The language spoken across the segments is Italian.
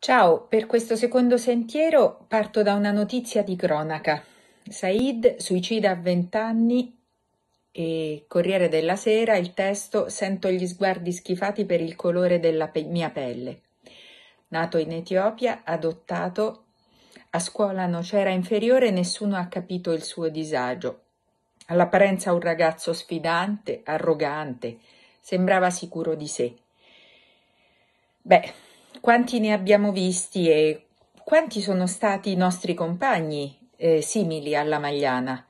Ciao, per questo secondo sentiero parto da una notizia di cronaca. Said suicida a 20 anni e Corriere della Sera il testo Sento gli sguardi schifati per il colore della pe- mia pelle. Nato in Etiopia, adottato, a scuola non c'era inferiore nessuno ha capito il suo disagio. All'apparenza un ragazzo sfidante, arrogante, sembrava sicuro di sé. Beh, quanti ne abbiamo visti e quanti sono stati i nostri compagni eh, simili alla Magliana?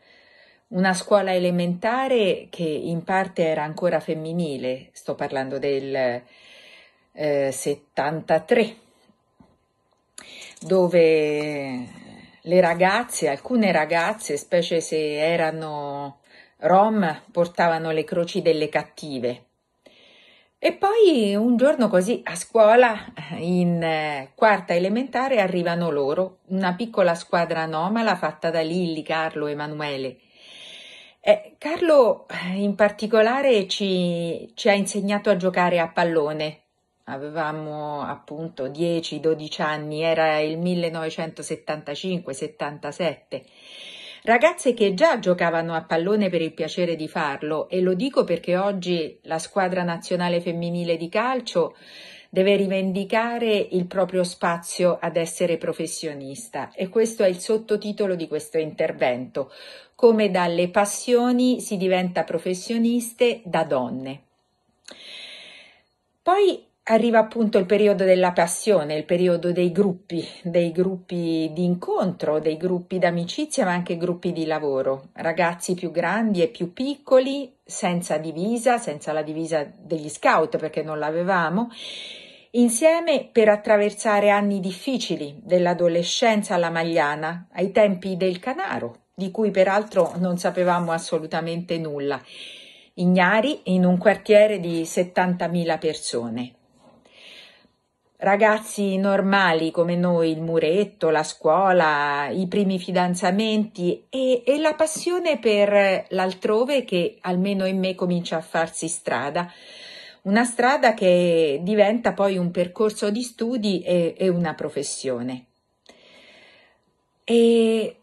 Una scuola elementare che in parte era ancora femminile, sto parlando del eh, 73, dove le ragazze, alcune ragazze, specie se erano rom, portavano le croci delle cattive e poi un giorno così a scuola, in eh, quarta elementare, arrivano loro, una piccola squadra anomala fatta da Lilli, Carlo, e Emanuele. Eh, Carlo in particolare ci, ci ha insegnato a giocare a pallone. Avevamo appunto 10-12 anni, era il 1975-77 Ragazze che già giocavano a pallone per il piacere di farlo e lo dico perché oggi la squadra nazionale femminile di calcio deve rivendicare il proprio spazio ad essere professionista e questo è il sottotitolo di questo intervento, come dalle passioni si diventa professioniste da donne. Poi arriva appunto il periodo della passione, il periodo dei gruppi, dei gruppi di incontro, dei gruppi d'amicizia, ma anche gruppi di lavoro. Ragazzi più grandi e più piccoli, senza divisa, senza la divisa degli scout perché non l'avevamo, insieme per attraversare anni difficili dell'adolescenza alla Magliana, ai tempi del Canaro, di cui peraltro non sapevamo assolutamente nulla. Ignari in un quartiere di 70.000 persone ragazzi normali come noi, il muretto, la scuola, i primi fidanzamenti e, e, la passione per l'altrove che almeno in me comincia a farsi strada. Una strada che diventa poi un percorso di studi e, e una professione. E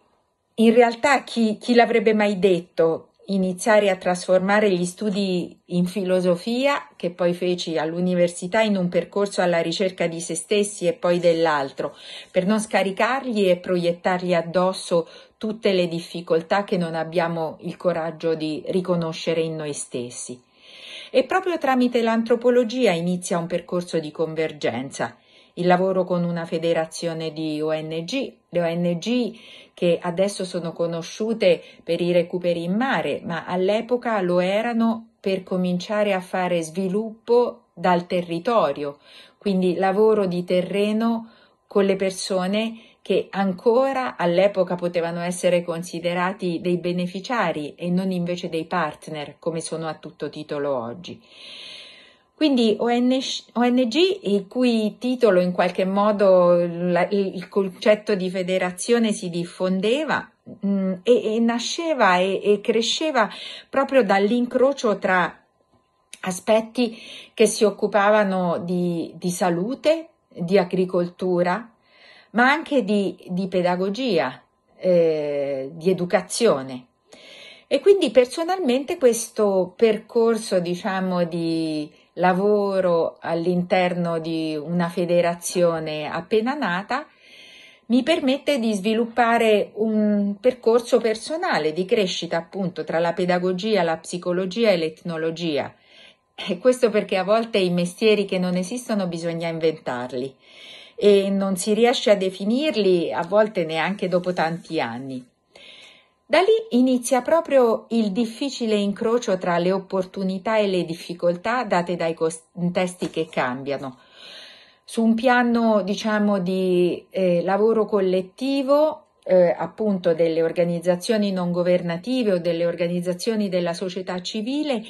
in realtà chi, chi l'avrebbe mai detto iniziare a trasformare gli studi in filosofia, che poi feci all'università, in un percorso alla ricerca di se stessi e poi dell'altro, per non scaricargli e proiettargli addosso tutte le difficoltà che non abbiamo il coraggio di riconoscere in noi stessi. E proprio tramite l'antropologia inizia un percorso di convergenza. Il lavoro con una federazione di ONG, le ONG che adesso sono conosciute per i recuperi in mare, ma all'epoca lo erano per cominciare a fare sviluppo dal territorio, quindi lavoro di terreno con le persone che ancora all'epoca potevano essere considerati dei beneficiari e non invece dei partner come sono a tutto titolo oggi. Quindi ONG, il cui titolo in qualche modo il concetto di federazione si diffondeva mh, mm, e, e, nasceva e, e cresceva proprio dall'incrocio tra aspetti che si occupavano di, di salute, di agricoltura, ma anche di, di pedagogia, eh, di educazione. E quindi personalmente questo percorso, diciamo, di lavoro all'interno di una federazione appena nata mi permette di sviluppare un percorso personale di crescita appunto tra la pedagogia, la psicologia e l'etnologia. E questo perché a volte i mestieri che non esistono bisogna inventarli e non si riesce a definirli a volte neanche dopo tanti anni. Da lì inizia proprio il difficile incrocio tra le opportunità e le difficoltà date dai contesti che cambiano. Su un piano, diciamo, di eh, lavoro collettivo, eh, appunto delle organizzazioni non governative o delle organizzazioni della società civile,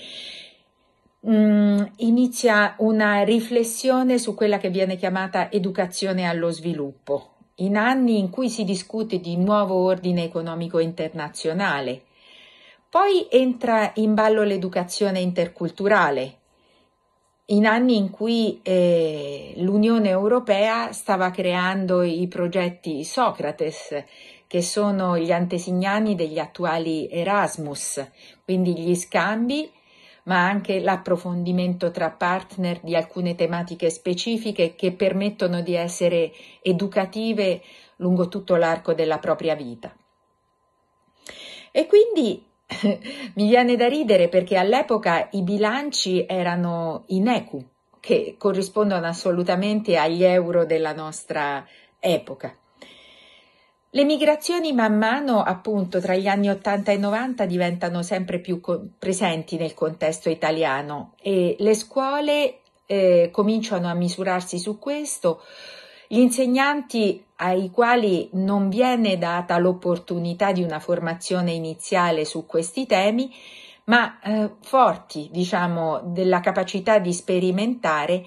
mh, mm, inizia una riflessione su quella che viene chiamata educazione allo sviluppo, in anni in cui si discute di nuovo ordine economico internazionale. Poi entra in ballo l'educazione interculturale, in anni in cui eh, l'Unione Europea stava creando i progetti Socrates, che sono gli antesignani degli attuali Erasmus, quindi gli scambi ma anche l'approfondimento tra partner di alcune tematiche specifiche che permettono di essere educative lungo tutto l'arco della propria vita. E quindi mi viene da ridere perché all'epoca i bilanci erano in ecu, che corrispondono assolutamente agli euro della nostra epoca. Le migrazioni man mano, appunto, tra gli anni 80 e 90 diventano sempre più co- presenti nel contesto italiano e le scuole eh, cominciano a misurarsi su questo. Gli insegnanti ai quali non viene data l'opportunità di una formazione iniziale su questi temi, ma eh, forti, diciamo, della capacità di sperimentare,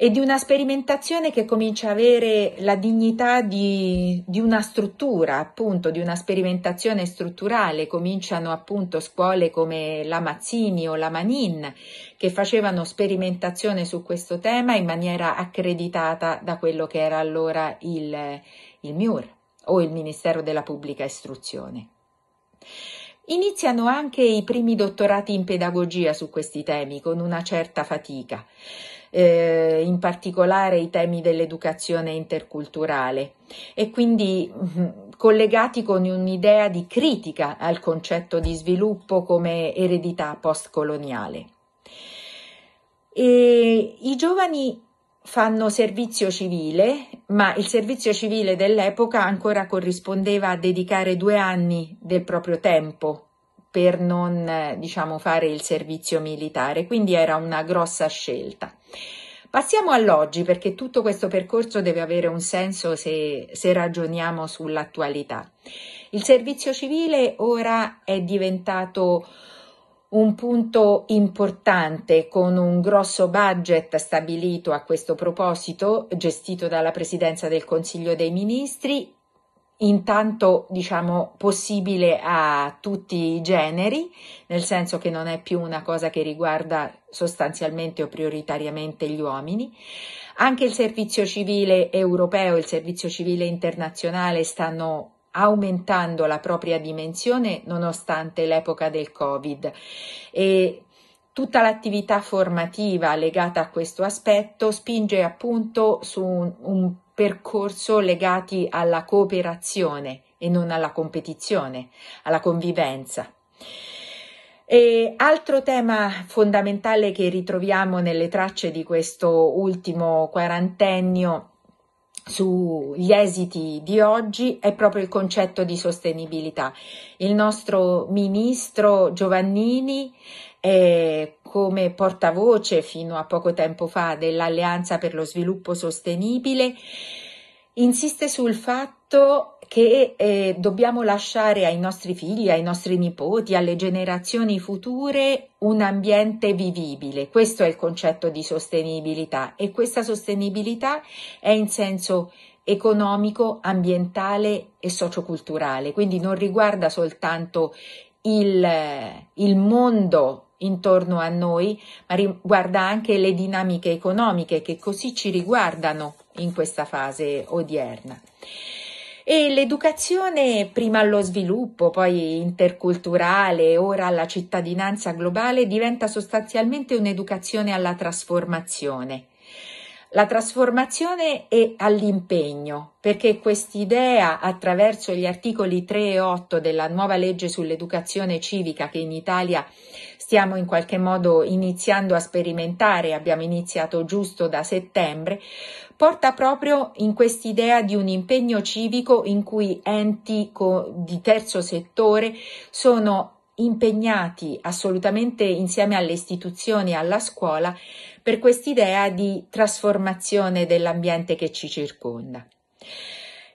e di una sperimentazione che comincia a avere la dignità di, di, una struttura, appunto, di una sperimentazione strutturale. Cominciano appunto scuole come la Mazzini o la Manin che facevano sperimentazione su questo tema in maniera accreditata da quello che era allora il, il MIUR o il Ministero della Pubblica Istruzione. Iniziano anche i primi dottorati in pedagogia su questi temi con una certa fatica eh, in particolare i temi dell'educazione interculturale e quindi mm, collegati con un'idea di critica al concetto di sviluppo come eredità postcoloniale. E I giovani fanno servizio civile, ma il servizio civile dell'epoca ancora corrispondeva a dedicare due anni del proprio tempo per non diciamo, fare il servizio militare, quindi era una grossa scelta. Passiamo all'oggi perché tutto questo percorso deve avere un senso se, se ragioniamo sull'attualità. Il servizio civile ora è diventato un punto importante con un grosso budget stabilito a questo proposito, gestito dalla Presidenza del Consiglio dei Ministri intanto diciamo possibile a tutti i generi, nel senso che non è più una cosa che riguarda sostanzialmente o prioritariamente gli uomini. Anche il servizio civile europeo e il servizio civile internazionale stanno aumentando la propria dimensione nonostante l'epoca del Covid e tutta l'attività formativa legata a questo aspetto spinge appunto su un, un percorso legati alla cooperazione e non alla competizione, alla convivenza. E altro tema fondamentale che ritroviamo nelle tracce di questo ultimo quarantennio sugli esiti di oggi è proprio il concetto di sostenibilità. Il nostro ministro Giovannini eh, come portavoce fino a poco tempo fa dell'Alleanza per lo sviluppo sostenibile, insiste sul fatto che eh, dobbiamo lasciare ai nostri figli, ai nostri nipoti, alle generazioni future un ambiente vivibile. Questo è il concetto di sostenibilità e questa sostenibilità è in senso economico, ambientale e socioculturale, quindi non riguarda soltanto il, eh, il mondo intorno a noi, ma riguarda anche le dinamiche economiche che così ci riguardano in questa fase odierna. E l'educazione prima allo sviluppo, poi interculturale, ora alla cittadinanza globale, diventa sostanzialmente un'educazione alla trasformazione la trasformazione è all'impegno, perché quest'idea, attraverso gli articoli 3 e 8 della nuova legge sull'educazione civica che in Italia stiamo in qualche modo iniziando a sperimentare, abbiamo iniziato giusto da settembre, porta proprio in quest'idea di un impegno civico in cui enti di terzo settore sono impegnati assolutamente insieme alle istituzioni e alla scuola per quest'idea di trasformazione dell'ambiente che ci circonda.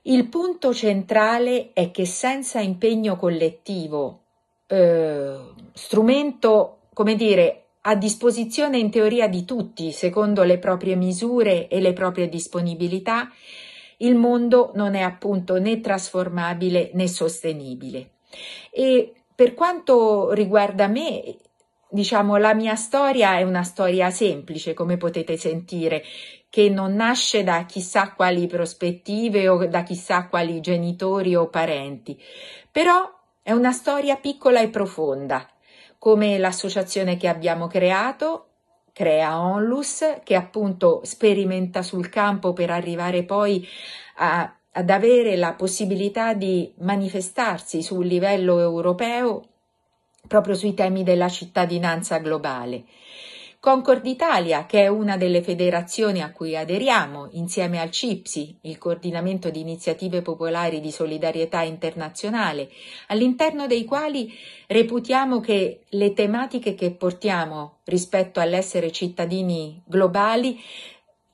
Il punto centrale è che senza impegno collettivo, eh, strumento, come dire, a disposizione in teoria di tutti, secondo le proprie misure e le proprie disponibilità, il mondo non è appunto né trasformabile né sostenibile. E per quanto riguarda me, diciamo, la mia storia è una storia semplice, come potete sentire, che non nasce da chissà quali prospettive o da chissà quali genitori o parenti, però è una storia piccola e profonda, come l'associazione che abbiamo creato, Crea Onlus, che appunto sperimenta sul campo per arrivare poi a, ad avere la possibilità di manifestarsi sul livello europeo proprio sui temi della cittadinanza globale. Concord Italia, che è una delle federazioni a cui aderiamo, insieme al CIPSI, il coordinamento di iniziative popolari di solidarietà internazionale, all'interno dei quali reputiamo che le tematiche che portiamo rispetto all'essere cittadini globali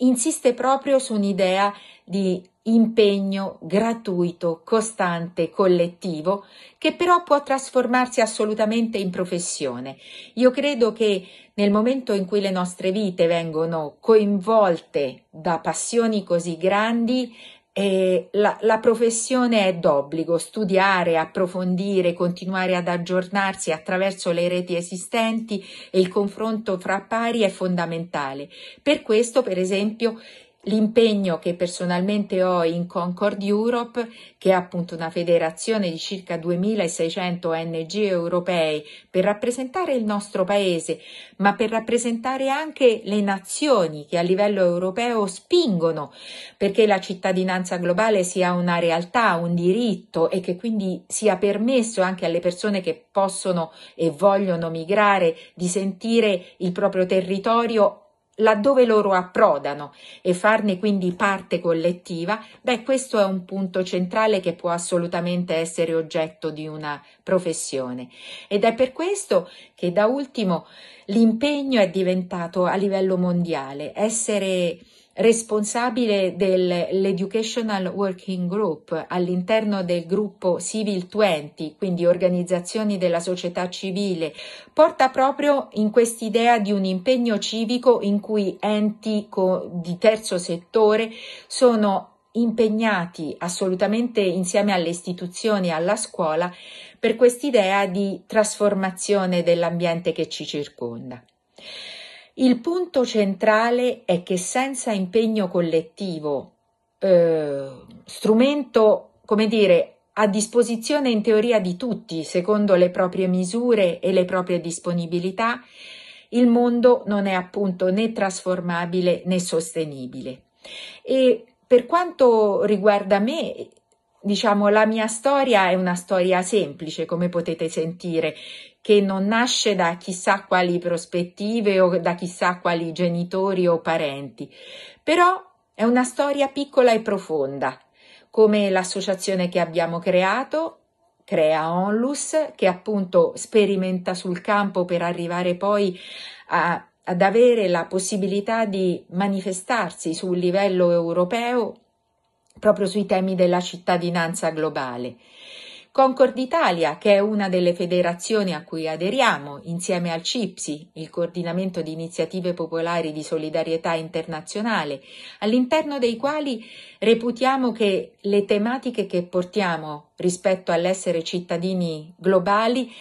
insiste proprio su un'idea di impegno gratuito, costante, collettivo, che però può trasformarsi assolutamente in professione. Io credo che nel momento in cui le nostre vite vengono coinvolte da passioni così grandi, eh, la, la professione è d'obbligo, studiare, approfondire, continuare ad aggiornarsi attraverso le reti esistenti e il confronto fra pari è fondamentale. Per questo, per esempio, l'impegno che personalmente ho in Concord Europe, che è appunto una federazione di circa 2600 ONG europei, per rappresentare il nostro paese, ma per rappresentare anche le nazioni che a livello europeo spingono perché la cittadinanza globale sia una realtà, un diritto e che quindi sia permesso anche alle persone che possono e vogliono migrare di sentire il proprio territorio laddove loro approdano e farne quindi parte collettiva, beh questo è un punto centrale che può assolutamente essere oggetto di una professione ed è per questo che da ultimo l'impegno è diventato a livello mondiale essere responsabile dell'Educational Working Group all'interno del gruppo Civil 20, quindi organizzazioni della società civile, porta proprio in quest'idea di un impegno civico in cui enti di terzo settore sono impegnati assolutamente insieme alle istituzioni e alla scuola per quest'idea di trasformazione dell'ambiente che ci circonda. Il punto centrale è che senza impegno collettivo, eh, strumento, come dire, a disposizione in teoria di tutti, secondo le proprie misure e le proprie disponibilità, il mondo non è appunto né trasformabile né sostenibile. E per quanto riguarda me, diciamo, la mia storia è una storia semplice, come potete sentire che non nasce da chissà quali prospettive o da chissà quali genitori o parenti, però è una storia piccola e profonda, come l'associazione che abbiamo creato, Crea Onlus, che appunto sperimenta sul campo per arrivare poi a, ad avere la possibilità di manifestarsi sul livello europeo proprio sui temi della cittadinanza globale. Concord Italia, che è una delle federazioni a cui aderiamo, insieme al CIPSI, il coordinamento di iniziative popolari di solidarietà internazionale, all'interno dei quali reputiamo che le tematiche che portiamo rispetto all'essere cittadini globali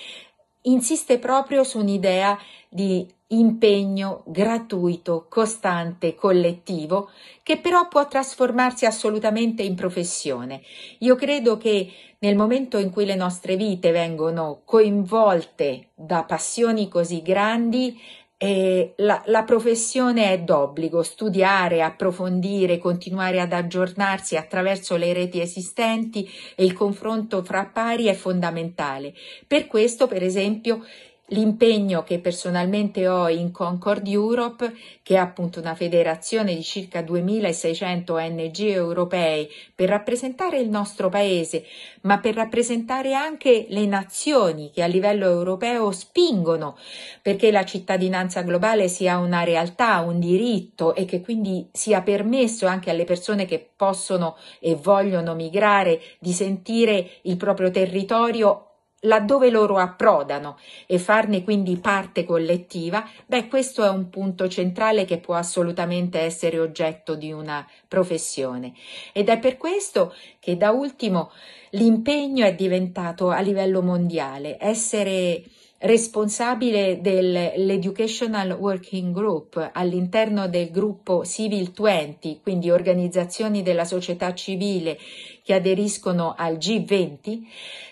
insiste proprio su un'idea di impegno gratuito, costante, collettivo, che però può trasformarsi assolutamente in professione. Io credo che nel momento in cui le nostre vite vengono coinvolte da passioni così grandi, eh, la, la professione è d'obbligo, studiare, approfondire, continuare ad aggiornarsi attraverso le reti esistenti e il confronto fra pari è fondamentale. Per questo, per esempio, L'impegno che personalmente ho in Concord Europe, che è appunto una federazione di circa 2600 ONG europei, per rappresentare il nostro paese, ma per rappresentare anche le nazioni che a livello europeo spingono perché la cittadinanza globale sia una realtà, un diritto e che quindi sia permesso anche alle persone che possono e vogliono migrare di sentire il proprio territorio laddove loro approdano e farne quindi parte collettiva, beh questo è un punto centrale che può assolutamente essere oggetto di una professione ed è per questo che da ultimo l'impegno è diventato a livello mondiale essere responsabile dell'Educational Working Group all'interno del gruppo Civil 20, quindi organizzazioni della società civile che aderiscono al G20,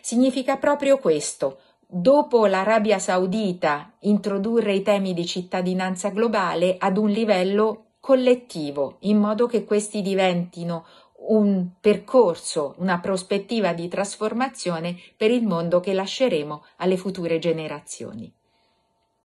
significa proprio questo. Dopo l'Arabia Saudita introdurre i temi di cittadinanza globale ad un livello collettivo, in modo che questi diventino un percorso, una prospettiva di trasformazione per il mondo che lasceremo alle future generazioni.